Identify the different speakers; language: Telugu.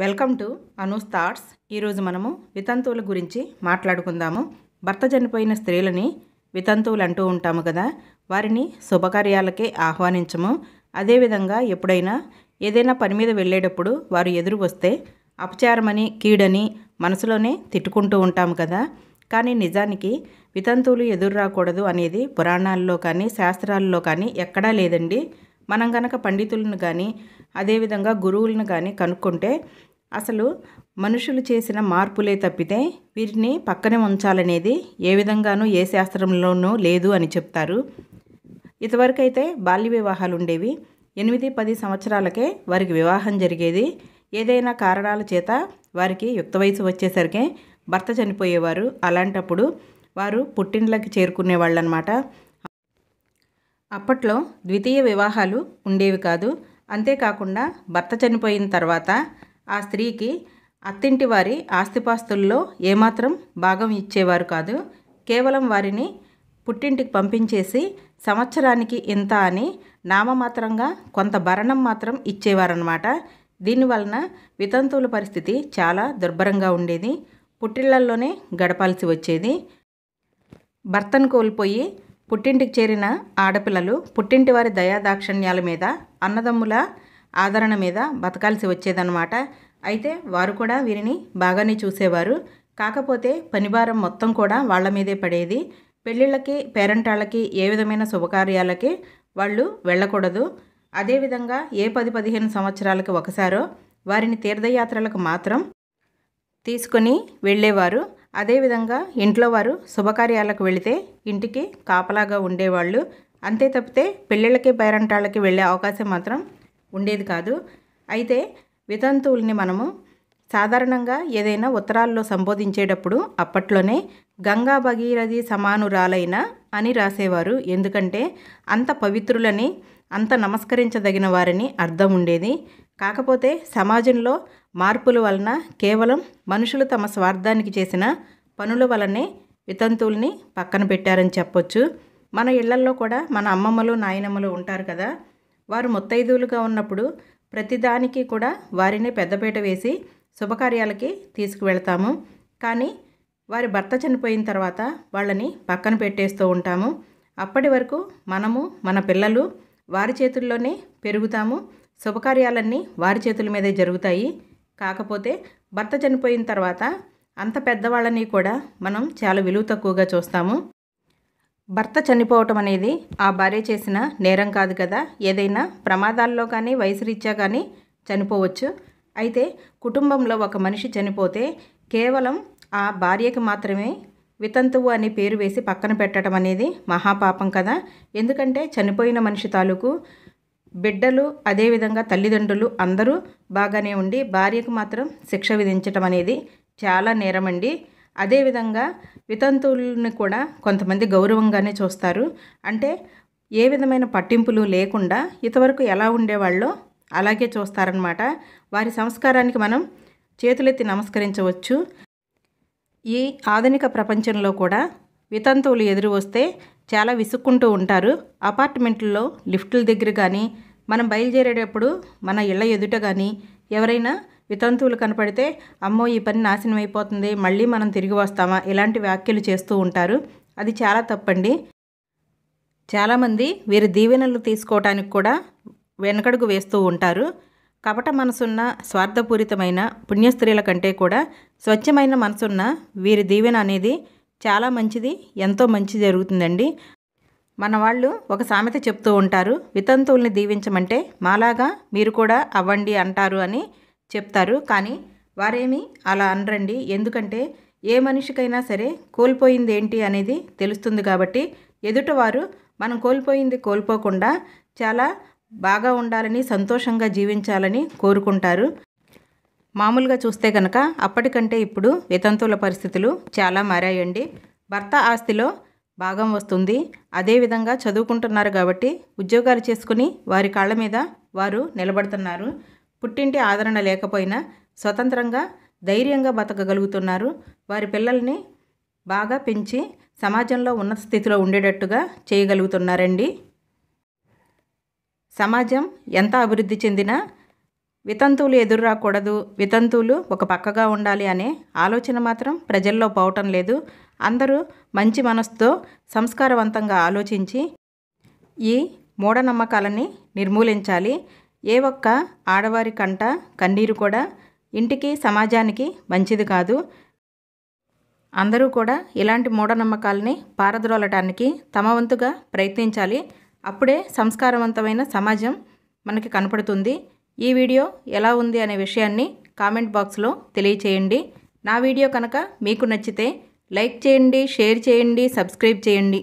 Speaker 1: వెల్కమ్ టు అనూస్ థాట్స్ ఈరోజు మనము వితంతువుల గురించి మాట్లాడుకుందాము భర్త చనిపోయిన స్త్రీలని వితంతువులు అంటూ ఉంటాము కదా వారిని శుభకార్యాలకే ఆహ్వానించము అదేవిధంగా ఎప్పుడైనా ఏదైనా పని మీద వెళ్ళేటప్పుడు వారు ఎదురు వస్తే అపచారమని కీడని మనసులోనే తిట్టుకుంటూ ఉంటాము కదా కానీ నిజానికి వితంతువులు ఎదురు రాకూడదు అనేది పురాణాల్లో కానీ శాస్త్రాల్లో కానీ ఎక్కడా లేదండి మనం గనక పండితులను కానీ అదేవిధంగా గురువులను కానీ కనుక్కుంటే అసలు మనుషులు చేసిన మార్పులే తప్పితే వీరిని పక్కనే ఉంచాలనేది ఏ విధంగానూ ఏ శాస్త్రంలోనూ లేదు అని చెప్తారు ఇదివరకైతే బాల్య వివాహాలు ఉండేవి ఎనిమిది పది సంవత్సరాలకే వారికి వివాహం జరిగేది ఏదైనా కారణాల చేత వారికి యుక్త వయసు వచ్చేసరికి భర్త చనిపోయేవారు అలాంటప్పుడు వారు పుట్టిండ్లకి చేరుకునేవాళ్ళు అనమాట అప్పట్లో ద్వితీయ వివాహాలు ఉండేవి కాదు అంతేకాకుండా భర్త చనిపోయిన తర్వాత ఆ స్త్రీకి అత్తింటి వారి ఆస్తిపాస్తుల్లో ఏమాత్రం భాగం ఇచ్చేవారు కాదు కేవలం వారిని పుట్టింటికి పంపించేసి సంవత్సరానికి ఇంత అని నామమాత్రంగా కొంత భరణం మాత్రం ఇచ్చేవారనమాట దీనివలన వితంతువుల పరిస్థితి చాలా దుర్భరంగా ఉండేది పుట్టిళ్లల్లోనే గడపాల్సి వచ్చేది భర్తను కోల్పోయి పుట్టింటికి చేరిన ఆడపిల్లలు పుట్టింటి వారి దయాదాక్షిణ్యాల మీద అన్నదమ్ముల ఆదరణ మీద బతకాల్సి వచ్చేదన్నమాట అయితే వారు కూడా వీరిని బాగానే చూసేవారు కాకపోతే పనిభారం మొత్తం కూడా వాళ్ళ మీదే పడేది పెళ్ళిళ్ళకి పేరెంటాళ్ళకి ఏ విధమైన శుభకార్యాలకి వాళ్ళు వెళ్ళకూడదు అదేవిధంగా ఏ పది పదిహేను సంవత్సరాలకు ఒకసారో వారిని తీర్థయాత్రలకు మాత్రం తీసుకొని వెళ్ళేవారు అదేవిధంగా ఇంట్లో వారు శుభకార్యాలకు వెళితే ఇంటికి కాపలాగా ఉండేవాళ్ళు అంతే తప్పితే పెళ్ళిళ్ళకి బైరంటాళ్ళకి వెళ్ళే అవకాశం మాత్రం ఉండేది కాదు అయితే వితంతువుల్ని మనము సాధారణంగా ఏదైనా ఉత్తరాల్లో సంబోధించేటప్పుడు అప్పట్లోనే గంగా భగీరథి సమానురాలైన అని రాసేవారు ఎందుకంటే అంత పవిత్రులని అంత నమస్కరించదగిన వారిని అర్థం ఉండేది కాకపోతే సమాజంలో మార్పుల వలన కేవలం మనుషులు తమ స్వార్థానికి చేసిన పనుల వలనే వితంతువుల్ని పక్కన పెట్టారని చెప్పొచ్చు మన ఇళ్లల్లో కూడా మన అమ్మమ్మలు నాయనమ్మలు ఉంటారు కదా వారు ముత్తైదువులుగా ఉన్నప్పుడు ప్రతిదానికి కూడా వారిని పెద్దపీట వేసి శుభకార్యాలకి తీసుకువెళ్తాము కానీ వారి భర్త చనిపోయిన తర్వాత వాళ్ళని పక్కన పెట్టేస్తూ ఉంటాము అప్పటి వరకు మనము మన పిల్లలు వారి చేతుల్లోనే పెరుగుతాము శుభకార్యాలన్నీ వారి చేతుల మీదే జరుగుతాయి కాకపోతే భర్త చనిపోయిన తర్వాత అంత పెద్దవాళ్ళని కూడా మనం చాలా విలువ తక్కువగా చూస్తాము భర్త చనిపోవటం అనేది ఆ భార్య చేసిన నేరం కాదు కదా ఏదైనా ప్రమాదాల్లో కానీ వయసురీత్యా కానీ చనిపోవచ్చు అయితే కుటుంబంలో ఒక మనిషి చనిపోతే కేవలం ఆ భార్యకి మాత్రమే వితంతువు అని పేరు వేసి పక్కన పెట్టడం అనేది మహాపాపం కదా ఎందుకంటే చనిపోయిన మనిషి తాలూకు బిడ్డలు అదేవిధంగా తల్లిదండ్రులు అందరూ బాగానే ఉండి భార్యకు మాత్రం శిక్ష విధించటం అనేది చాలా నేరమండి అదేవిధంగా వితంతువులని కూడా కొంతమంది గౌరవంగానే చూస్తారు అంటే ఏ విధమైన పట్టింపులు లేకుండా ఇంతవరకు ఎలా ఉండేవాళ్ళో అలాగే చూస్తారనమాట వారి సంస్కారానికి మనం చేతులెత్తి నమస్కరించవచ్చు ఈ ఆధునిక ప్రపంచంలో కూడా వితంతువులు ఎదురు వస్తే చాలా విసుక్కుంటూ ఉంటారు అపార్ట్మెంట్లో లిఫ్టుల దగ్గర కానీ మనం బయలుదేరేటప్పుడు మన ఇళ్ళ ఎదుట కానీ ఎవరైనా వితంతువులు కనపడితే అమ్మో ఈ పని నాశనం అయిపోతుంది మళ్ళీ మనం తిరిగి వస్తామా ఇలాంటి వ్యాఖ్యలు చేస్తూ ఉంటారు అది చాలా తప్పండి చాలామంది వీరి దీవెనలు తీసుకోవటానికి కూడా వెనకడుగు వేస్తూ ఉంటారు కపట మనసున్న స్వార్థపూరితమైన పుణ్యస్త్రీల కంటే కూడా స్వచ్ఛమైన మనసున్న వీరి దీవెన అనేది చాలా మంచిది ఎంతో మంచి జరుగుతుందండి మన వాళ్ళు ఒక సామెత చెప్తూ ఉంటారు వితంతువుల్ని దీవించమంటే మాలాగా మీరు కూడా అవ్వండి అంటారు అని చెప్తారు కానీ వారేమి అలా అనరండి ఎందుకంటే ఏ మనిషికైనా సరే కోల్పోయింది ఏంటి అనేది తెలుస్తుంది కాబట్టి ఎదుటవారు మనం కోల్పోయింది కోల్పోకుండా చాలా బాగా ఉండాలని సంతోషంగా జీవించాలని కోరుకుంటారు మామూలుగా చూస్తే కనుక అప్పటికంటే ఇప్పుడు వితంతువుల పరిస్థితులు చాలా మారాయండి భర్త ఆస్తిలో భాగం వస్తుంది అదేవిధంగా చదువుకుంటున్నారు కాబట్టి ఉద్యోగాలు చేసుకుని వారి కాళ్ళ మీద వారు నిలబడుతున్నారు పుట్టింటి ఆదరణ లేకపోయినా స్వతంత్రంగా ధైర్యంగా బతకగలుగుతున్నారు వారి పిల్లల్ని బాగా పెంచి సమాజంలో ఉన్నత స్థితిలో ఉండేటట్టుగా చేయగలుగుతున్నారండి సమాజం ఎంత అభివృద్ధి చెందినా వితంతువులు ఎదురు రాకూడదు వితంతువులు ఒక పక్కగా ఉండాలి అనే ఆలోచన మాత్రం ప్రజల్లో పోవటం లేదు అందరూ మంచి మనస్సుతో సంస్కారవంతంగా ఆలోచించి ఈ మూఢనమ్మకాలని నిర్మూలించాలి ఏ ఒక్క ఆడవారి కంట కన్నీరు కూడా ఇంటికి సమాజానికి మంచిది కాదు అందరూ కూడా ఇలాంటి మూఢనమ్మకాలని పారద్రోలటానికి తమ వంతుగా ప్రయత్నించాలి అప్పుడే సంస్కారవంతమైన సమాజం మనకి కనపడుతుంది ఈ వీడియో ఎలా ఉంది అనే విషయాన్ని కామెంట్ బాక్స్లో తెలియచేయండి నా వీడియో కనుక మీకు నచ్చితే లైక్ చేయండి షేర్ చేయండి సబ్స్క్రైబ్ చేయండి